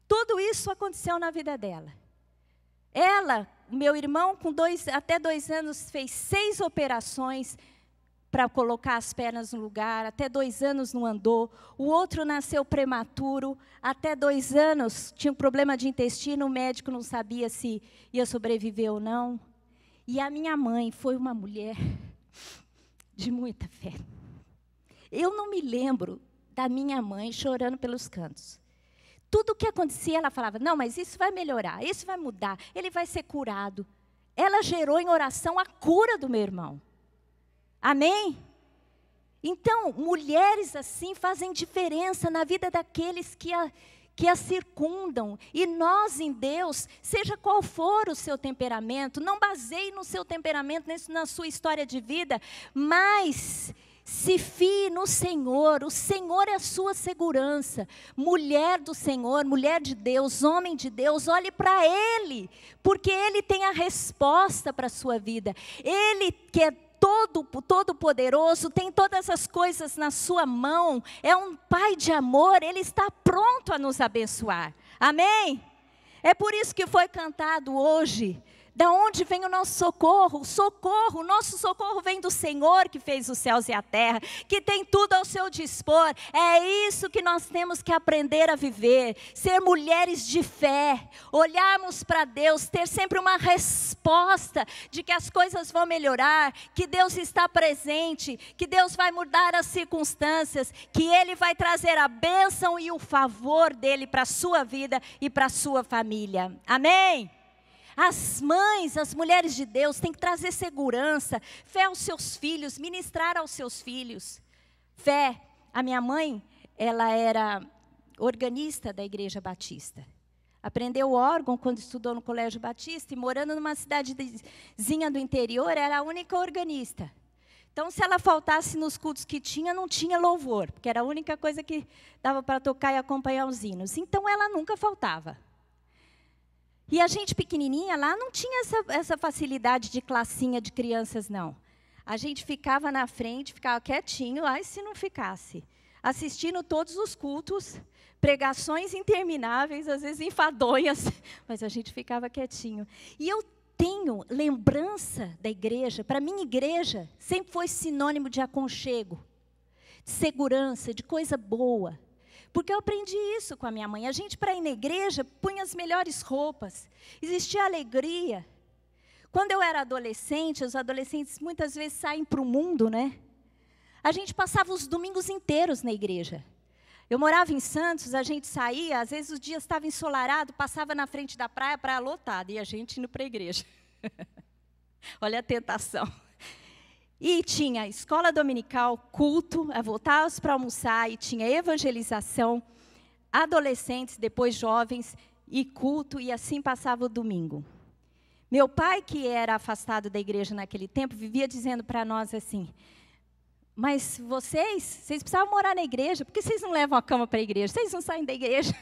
Tudo isso aconteceu na vida dela. Ela, meu irmão, com dois, até dois anos, fez seis operações para colocar as pernas no lugar, até dois anos não andou. O outro nasceu prematuro, até dois anos tinha um problema de intestino, o médico não sabia se ia sobreviver ou não. E a minha mãe foi uma mulher [LAUGHS] de muita fé. Eu não me lembro da minha mãe chorando pelos cantos tudo o que acontecia, ela falava: Não, mas isso vai melhorar, isso vai mudar, ele vai ser curado. Ela gerou em oração a cura do meu irmão. Amém? Então, mulheres assim fazem diferença na vida daqueles que a, que a circundam. E nós em Deus, seja qual for o seu temperamento, não baseie no seu temperamento, nem na sua história de vida, mas se fie no Senhor, o Senhor é a sua segurança. Mulher do Senhor, mulher de Deus, homem de Deus, olhe para Ele, porque Ele tem a resposta para a sua vida. Ele que é todo, todo poderoso, tem todas as coisas na sua mão, é um pai de amor, Ele está pronto a nos abençoar. Amém? É por isso que foi cantado hoje da onde vem o nosso socorro? O socorro, o nosso socorro vem do Senhor que fez os céus e a terra, que tem tudo ao seu dispor. É isso que nós temos que aprender a viver, ser mulheres de fé, olharmos para Deus, ter sempre uma resposta de que as coisas vão melhorar, que Deus está presente, que Deus vai mudar as circunstâncias, que ele vai trazer a bênção e o favor dele para a sua vida e para a sua família. Amém? As mães, as mulheres de Deus têm que trazer segurança, fé aos seus filhos, ministrar aos seus filhos. Fé. A minha mãe, ela era organista da Igreja Batista. Aprendeu órgão quando estudou no Colégio Batista e morando numa cidadezinha do interior, era a única organista. Então, se ela faltasse nos cultos que tinha, não tinha louvor, porque era a única coisa que dava para tocar e acompanhar os hinos. Então, ela nunca faltava. E a gente pequenininha lá não tinha essa, essa facilidade de classinha de crianças, não. A gente ficava na frente, ficava quietinho, e se não ficasse. Assistindo todos os cultos, pregações intermináveis, às vezes enfadonhas, [LAUGHS] mas a gente ficava quietinho. E eu tenho lembrança da igreja, para mim, igreja sempre foi sinônimo de aconchego, de segurança, de coisa boa. Porque eu aprendi isso com a minha mãe. A gente, para ir na igreja, punha as melhores roupas, existia alegria. Quando eu era adolescente, os adolescentes muitas vezes saem para o mundo, né? A gente passava os domingos inteiros na igreja. Eu morava em Santos, a gente saía, às vezes o dia estava ensolarado, passava na frente da praia, praia lotada, e a gente indo para a igreja. [LAUGHS] Olha a tentação. E tinha escola dominical, culto, é voltávamos para almoçar, e tinha evangelização, adolescentes, depois jovens, e culto, e assim passava o domingo. Meu pai, que era afastado da igreja naquele tempo, vivia dizendo para nós assim: Mas vocês, vocês precisavam morar na igreja, por que vocês não levam a cama para a igreja? Vocês não saem da igreja?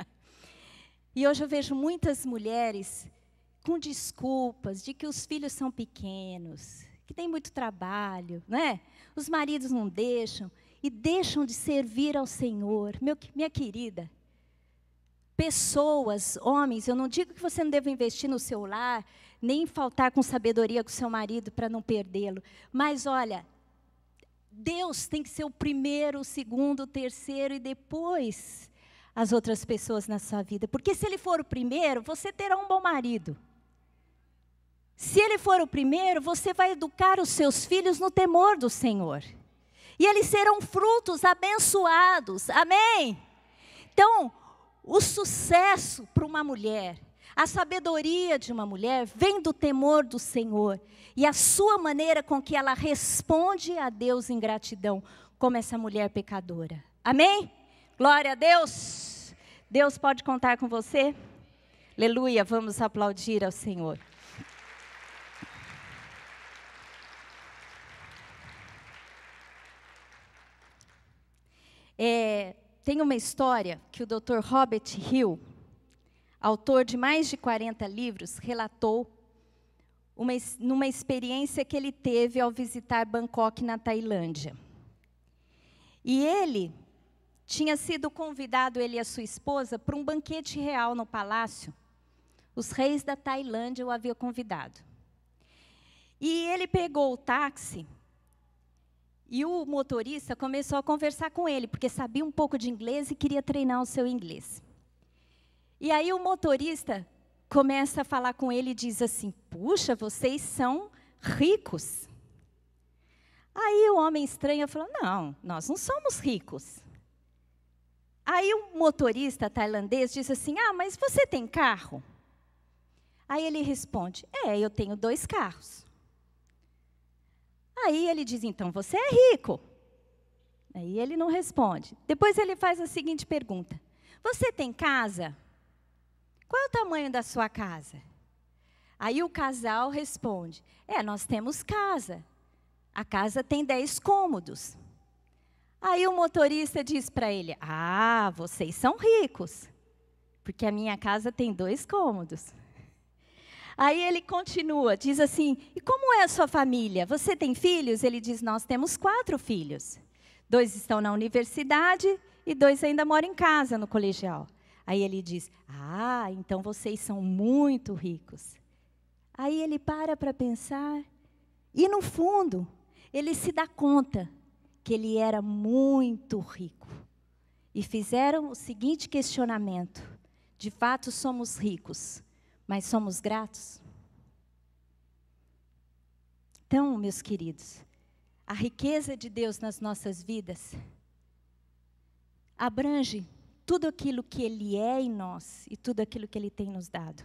[LAUGHS] e hoje eu vejo muitas mulheres com desculpas de que os filhos são pequenos que tem muito trabalho, né? Os maridos não deixam e deixam de servir ao Senhor. Meu, minha querida, pessoas, homens, eu não digo que você não deva investir no seu lar, nem faltar com sabedoria com seu marido para não perdê-lo, mas olha, Deus tem que ser o primeiro, o segundo, o terceiro e depois as outras pessoas na sua vida. Porque se ele for o primeiro, você terá um bom marido. Se ele for o primeiro, você vai educar os seus filhos no temor do Senhor. E eles serão frutos abençoados. Amém? Então, o sucesso para uma mulher, a sabedoria de uma mulher vem do temor do Senhor e a sua maneira com que ela responde a Deus em gratidão, como essa mulher pecadora. Amém? Glória a Deus. Deus pode contar com você. Aleluia, vamos aplaudir ao Senhor. É, tem uma história que o Dr. Robert Hill, autor de mais de 40 livros, relatou uma, numa experiência que ele teve ao visitar Bangkok, na Tailândia. E ele tinha sido convidado, ele e a sua esposa, para um banquete real no palácio. Os reis da Tailândia o haviam convidado. E ele pegou o táxi e o motorista começou a conversar com ele, porque sabia um pouco de inglês e queria treinar o seu inglês. E aí o motorista começa a falar com ele e diz assim: Puxa, vocês são ricos. Aí o homem estranho falou: Não, nós não somos ricos. Aí o motorista tailandês diz assim: Ah, mas você tem carro? Aí ele responde: É, eu tenho dois carros. Aí ele diz: Então você é rico. Aí ele não responde. Depois ele faz a seguinte pergunta: Você tem casa? Qual é o tamanho da sua casa? Aí o casal responde: É, nós temos casa. A casa tem dez cômodos. Aí o motorista diz para ele: Ah, vocês são ricos, porque a minha casa tem dois cômodos. Aí ele continua, diz assim: E como é a sua família? Você tem filhos? Ele diz: Nós temos quatro filhos. Dois estão na universidade e dois ainda moram em casa, no colegial. Aí ele diz: Ah, então vocês são muito ricos. Aí ele para para pensar e, no fundo, ele se dá conta que ele era muito rico. E fizeram o seguinte questionamento: De fato, somos ricos mas somos gratos? Então, meus queridos, a riqueza de Deus nas nossas vidas abrange tudo aquilo que Ele é em nós e tudo aquilo que Ele tem nos dado.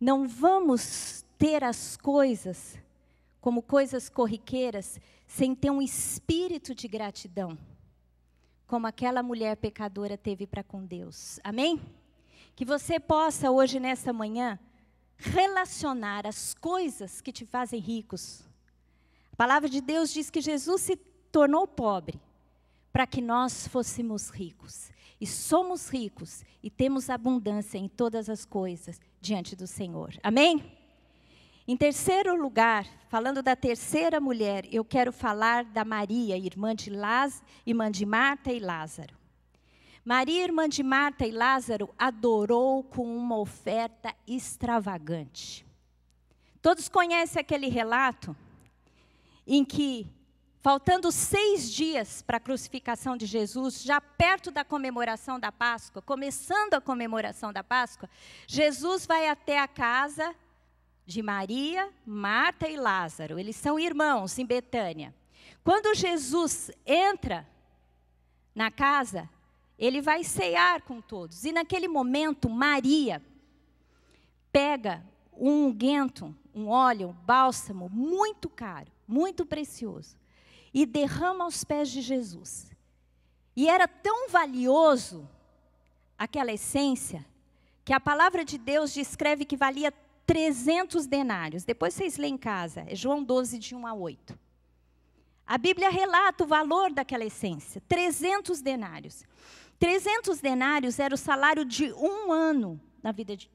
Não vamos ter as coisas como coisas corriqueiras sem ter um espírito de gratidão, como aquela mulher pecadora teve para com Deus. Amém? Que você possa hoje, nessa manhã, relacionar as coisas que te fazem ricos. A palavra de Deus diz que Jesus se tornou pobre para que nós fôssemos ricos. E somos ricos e temos abundância em todas as coisas diante do Senhor. Amém? Em terceiro lugar, falando da terceira mulher, eu quero falar da Maria, irmã de, Laz, irmã de Marta e Lázaro. Maria, irmã de Marta e Lázaro, adorou com uma oferta extravagante. Todos conhecem aquele relato em que, faltando seis dias para a crucificação de Jesus, já perto da comemoração da Páscoa, começando a comemoração da Páscoa, Jesus vai até a casa de Maria, Marta e Lázaro. Eles são irmãos em Betânia. Quando Jesus entra na casa, ele vai cear com todos. E naquele momento, Maria pega um unguento, um óleo, um bálsamo muito caro, muito precioso, e derrama aos pés de Jesus. E era tão valioso aquela essência que a palavra de Deus descreve que valia 300 denários. Depois vocês lêem em casa, é João 12, de 1 a 8. A Bíblia relata o valor daquela essência, 300 denários. 300 denários era o salário de um ano na vida de,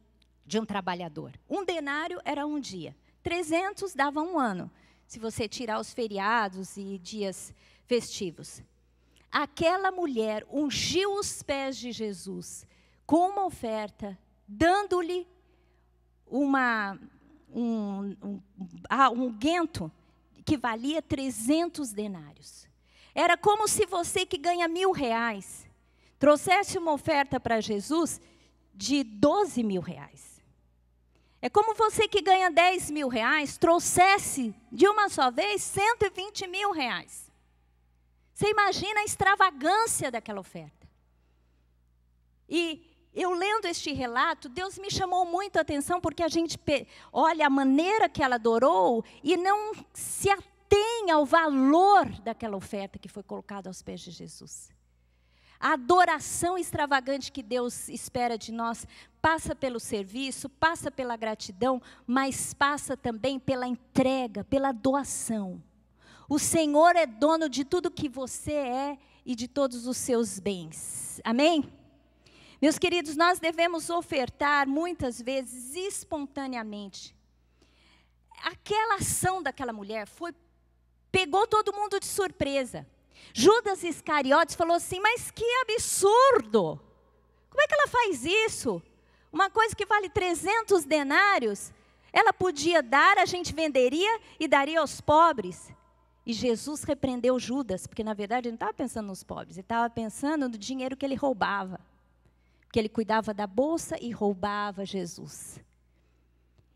de um trabalhador. Um denário era um dia. 300 dava um ano, se você tirar os feriados e dias festivos. Aquela mulher ungiu os pés de Jesus com uma oferta, dando-lhe uma um, um, ah, um guento que valia 300 denários. Era como se você que ganha mil reais trouxesse uma oferta para Jesus de 12 mil reais. É como você que ganha 10 mil reais trouxesse de uma só vez 120 mil reais. Você imagina a extravagância daquela oferta. E eu lendo este relato, Deus me chamou muito a atenção porque a gente olha a maneira que ela adorou e não se atém ao valor daquela oferta que foi colocada aos pés de Jesus. A adoração extravagante que Deus espera de nós passa pelo serviço, passa pela gratidão, mas passa também pela entrega, pela doação. O Senhor é dono de tudo que você é e de todos os seus bens. Amém? Meus queridos, nós devemos ofertar muitas vezes espontaneamente. Aquela ação daquela mulher foi pegou todo mundo de surpresa. Judas Iscariotes falou assim: Mas que absurdo! Como é que ela faz isso? Uma coisa que vale 300 denários, ela podia dar, a gente venderia e daria aos pobres. E Jesus repreendeu Judas, porque na verdade ele não estava pensando nos pobres, ele estava pensando no dinheiro que ele roubava. Porque ele cuidava da bolsa e roubava Jesus.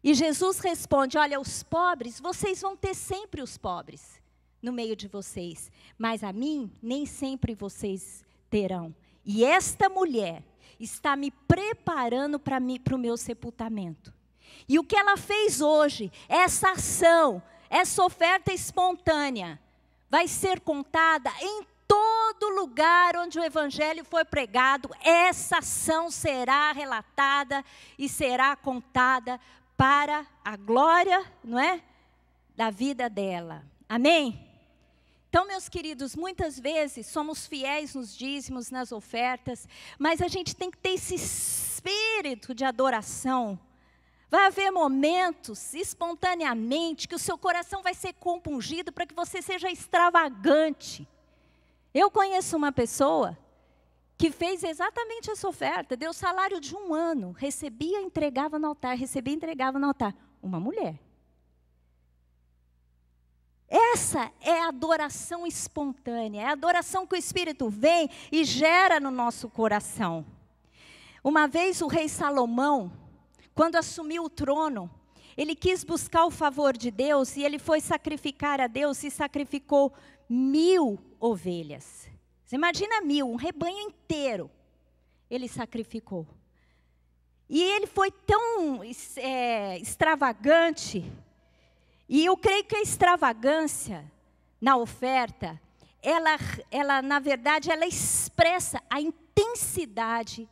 E Jesus responde: Olha, os pobres, vocês vão ter sempre os pobres no meio de vocês, mas a mim nem sempre vocês terão. E esta mulher está me preparando para o meu sepultamento. E o que ela fez hoje, essa ação, essa oferta espontânea, vai ser contada em todo lugar onde o evangelho foi pregado, essa ação será relatada e será contada para a glória, não é? Da vida dela. Amém. Então, meus queridos, muitas vezes somos fiéis nos dízimos, nas ofertas, mas a gente tem que ter esse espírito de adoração. Vai haver momentos, espontaneamente, que o seu coração vai ser compungido para que você seja extravagante. Eu conheço uma pessoa que fez exatamente essa oferta, deu salário de um ano, recebia, entregava no altar, recebia, entregava no altar. Uma mulher. Essa é a adoração espontânea, é a adoração que o Espírito vem e gera no nosso coração. Uma vez o rei Salomão, quando assumiu o trono, ele quis buscar o favor de Deus e ele foi sacrificar a Deus e sacrificou mil ovelhas. Você imagina mil, um rebanho inteiro. Ele sacrificou. E ele foi tão é, extravagante e eu creio que a extravagância na oferta, ela, ela na verdade, ela expressa a intensidade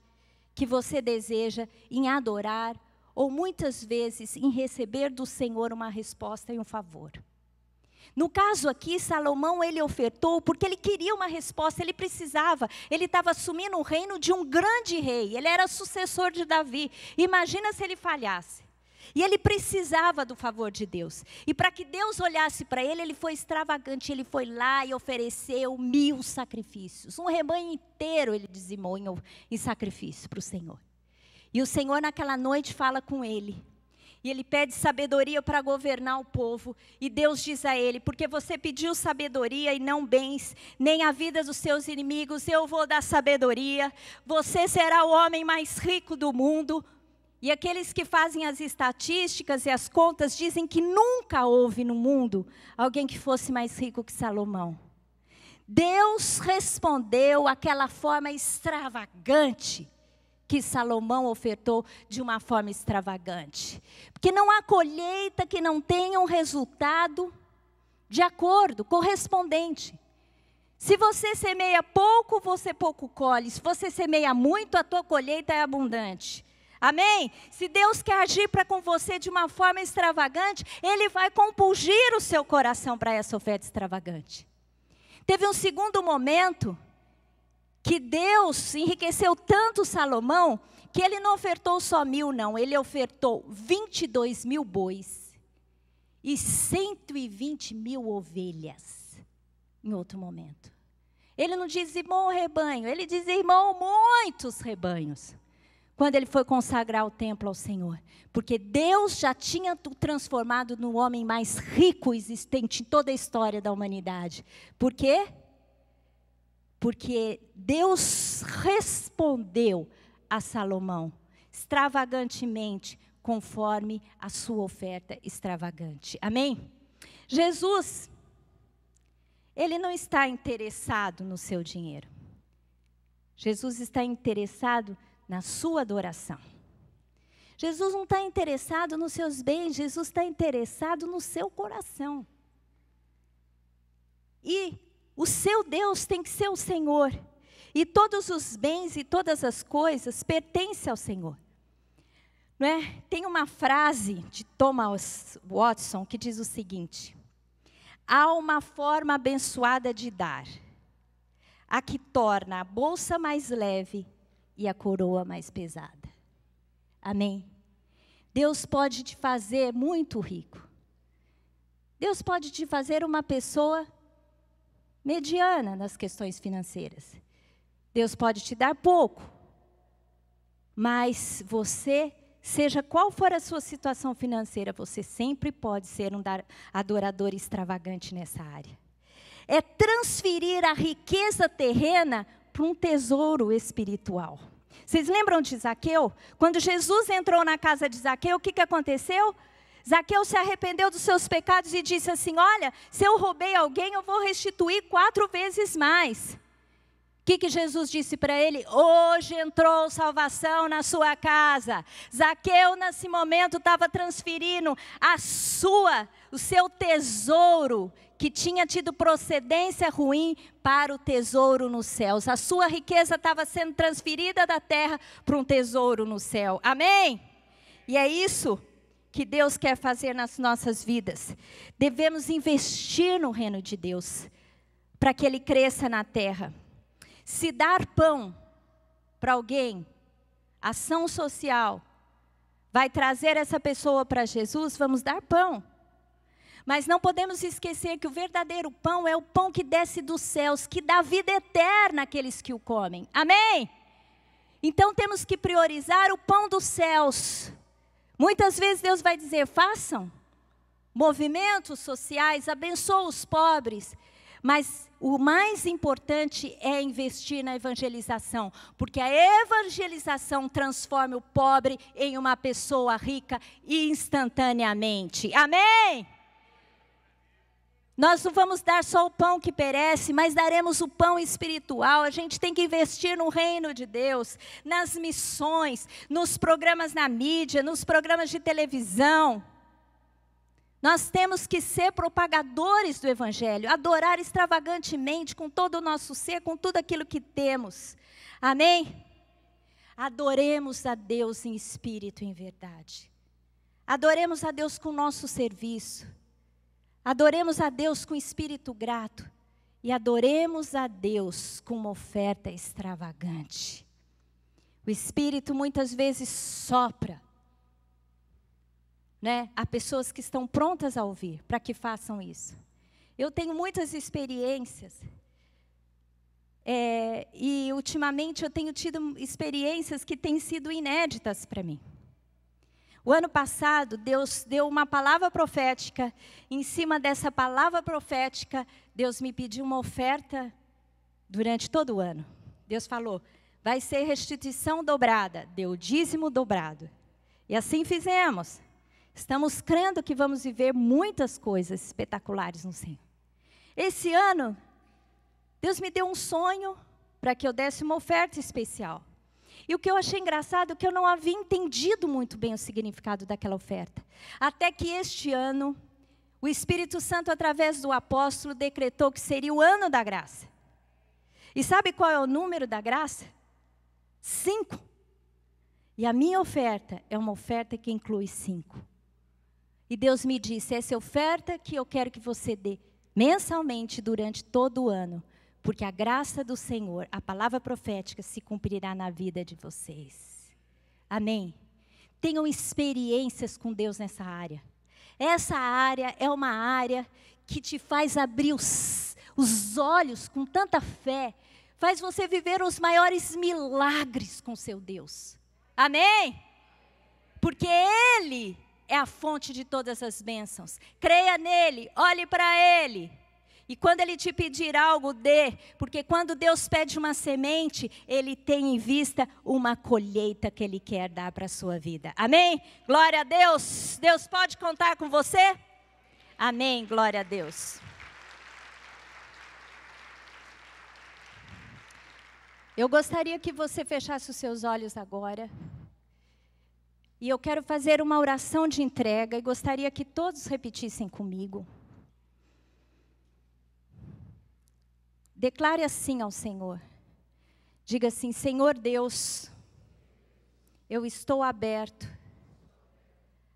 que você deseja em adorar ou muitas vezes em receber do Senhor uma resposta e um favor. No caso aqui, Salomão ele ofertou porque ele queria uma resposta, ele precisava. Ele estava assumindo o reino de um grande rei, ele era sucessor de Davi. Imagina se ele falhasse. E ele precisava do favor de Deus. E para que Deus olhasse para ele, ele foi extravagante. Ele foi lá e ofereceu mil sacrifícios. Um rebanho inteiro ele dizimou em, em sacrifício para o Senhor. E o Senhor, naquela noite, fala com ele. E ele pede sabedoria para governar o povo. E Deus diz a ele: Porque você pediu sabedoria e não bens, nem a vida dos seus inimigos, eu vou dar sabedoria. Você será o homem mais rico do mundo. E aqueles que fazem as estatísticas e as contas dizem que nunca houve no mundo alguém que fosse mais rico que Salomão. Deus respondeu aquela forma extravagante que Salomão ofertou de uma forma extravagante. Porque não há colheita que não tenha um resultado de acordo, correspondente. Se você semeia pouco, você pouco colhe. Se você semeia muito, a tua colheita é abundante. Amém? Se Deus quer agir para com você de uma forma extravagante, Ele vai compungir o seu coração para essa oferta extravagante. Teve um segundo momento que Deus enriqueceu tanto Salomão que ele não ofertou só mil, não, ele ofertou 22 mil bois e 120 mil ovelhas em outro momento. Ele não dizimou o rebanho, ele dizimou muitos rebanhos quando ele foi consagrar o templo ao Senhor. Porque Deus já tinha o transformado no homem mais rico existente em toda a história da humanidade. Por quê? Porque Deus respondeu a Salomão extravagantemente, conforme a sua oferta extravagante. Amém? Jesus, ele não está interessado no seu dinheiro. Jesus está interessado na sua adoração. Jesus não está interessado nos seus bens, Jesus está interessado no seu coração. E o seu Deus tem que ser o Senhor. E todos os bens e todas as coisas pertencem ao Senhor. Não é? Tem uma frase de Thomas Watson que diz o seguinte: Há uma forma abençoada de dar, a que torna a bolsa mais leve e a coroa mais pesada. Amém? Deus pode te fazer muito rico. Deus pode te fazer uma pessoa mediana nas questões financeiras. Deus pode te dar pouco. Mas você, seja qual for a sua situação financeira, você sempre pode ser um adorador extravagante nessa área. É transferir a riqueza terrena para um tesouro espiritual. Vocês lembram de Zaqueu? Quando Jesus entrou na casa de Zaqueu, o que, que aconteceu? Zaqueu se arrependeu dos seus pecados e disse assim: Olha, se eu roubei alguém, eu vou restituir quatro vezes mais. O que, que Jesus disse para ele? Hoje entrou salvação na sua casa. Zaqueu, nesse momento, estava transferindo a sua o seu tesouro que tinha tido procedência ruim para o tesouro nos céus. A sua riqueza estava sendo transferida da terra para um tesouro no céu. Amém? E é isso que Deus quer fazer nas nossas vidas. Devemos investir no reino de Deus para que ele cresça na terra. Se dar pão para alguém, ação social, vai trazer essa pessoa para Jesus, vamos dar pão. Mas não podemos esquecer que o verdadeiro pão é o pão que desce dos céus, que dá vida eterna àqueles que o comem. Amém? Então temos que priorizar o pão dos céus. Muitas vezes Deus vai dizer: façam movimentos sociais, abençoa os pobres. Mas o mais importante é investir na evangelização, porque a evangelização transforma o pobre em uma pessoa rica instantaneamente. Amém? Nós não vamos dar só o pão que perece, mas daremos o pão espiritual. A gente tem que investir no reino de Deus, nas missões, nos programas na mídia, nos programas de televisão. Nós temos que ser propagadores do Evangelho, adorar extravagantemente com todo o nosso ser, com tudo aquilo que temos. Amém? Adoremos a Deus em espírito e em verdade. Adoremos a Deus com o nosso serviço. Adoremos a Deus com espírito grato e adoremos a Deus com uma oferta extravagante. O espírito muitas vezes sopra, né? Há pessoas que estão prontas a ouvir para que façam isso. Eu tenho muitas experiências é, e ultimamente eu tenho tido experiências que têm sido inéditas para mim. O ano passado, Deus deu uma palavra profética. Em cima dessa palavra profética, Deus me pediu uma oferta durante todo o ano. Deus falou: vai ser restituição dobrada, deu dízimo dobrado. E assim fizemos. Estamos crendo que vamos viver muitas coisas espetaculares no Senhor. Esse ano, Deus me deu um sonho para que eu desse uma oferta especial. E o que eu achei engraçado é que eu não havia entendido muito bem o significado daquela oferta. Até que este ano, o Espírito Santo, através do apóstolo, decretou que seria o ano da graça. E sabe qual é o número da graça? Cinco. E a minha oferta é uma oferta que inclui cinco. E Deus me disse: essa é a oferta que eu quero que você dê mensalmente durante todo o ano porque a graça do Senhor, a palavra profética, se cumprirá na vida de vocês. Amém? Tenham experiências com Deus nessa área. Essa área é uma área que te faz abrir os, os olhos com tanta fé, faz você viver os maiores milagres com seu Deus. Amém? Porque Ele é a fonte de todas as bênçãos. Creia nele, olhe para Ele. E quando ele te pedir algo, dê, porque quando Deus pede uma semente, ele tem em vista uma colheita que ele quer dar para a sua vida. Amém? Glória a Deus. Deus pode contar com você? Amém. Glória a Deus. Eu gostaria que você fechasse os seus olhos agora. E eu quero fazer uma oração de entrega e gostaria que todos repetissem comigo. Declare assim ao Senhor. Diga assim: Senhor Deus, eu estou aberto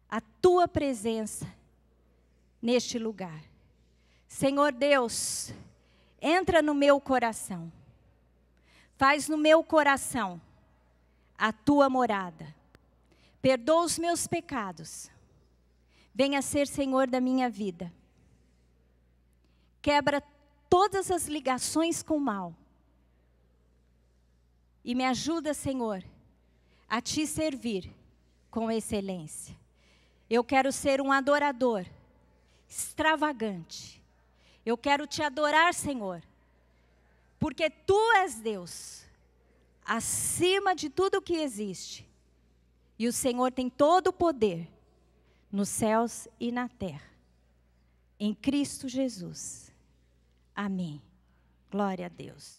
à tua presença neste lugar. Senhor Deus, entra no meu coração. Faz no meu coração a tua morada. Perdoa os meus pecados. Venha ser Senhor da minha vida. Quebra todas as ligações com o mal. E me ajuda, Senhor, a te servir com excelência. Eu quero ser um adorador extravagante. Eu quero te adorar, Senhor, porque tu és Deus, acima de tudo que existe. E o Senhor tem todo o poder nos céus e na terra. Em Cristo Jesus. Amém. Glória a Deus.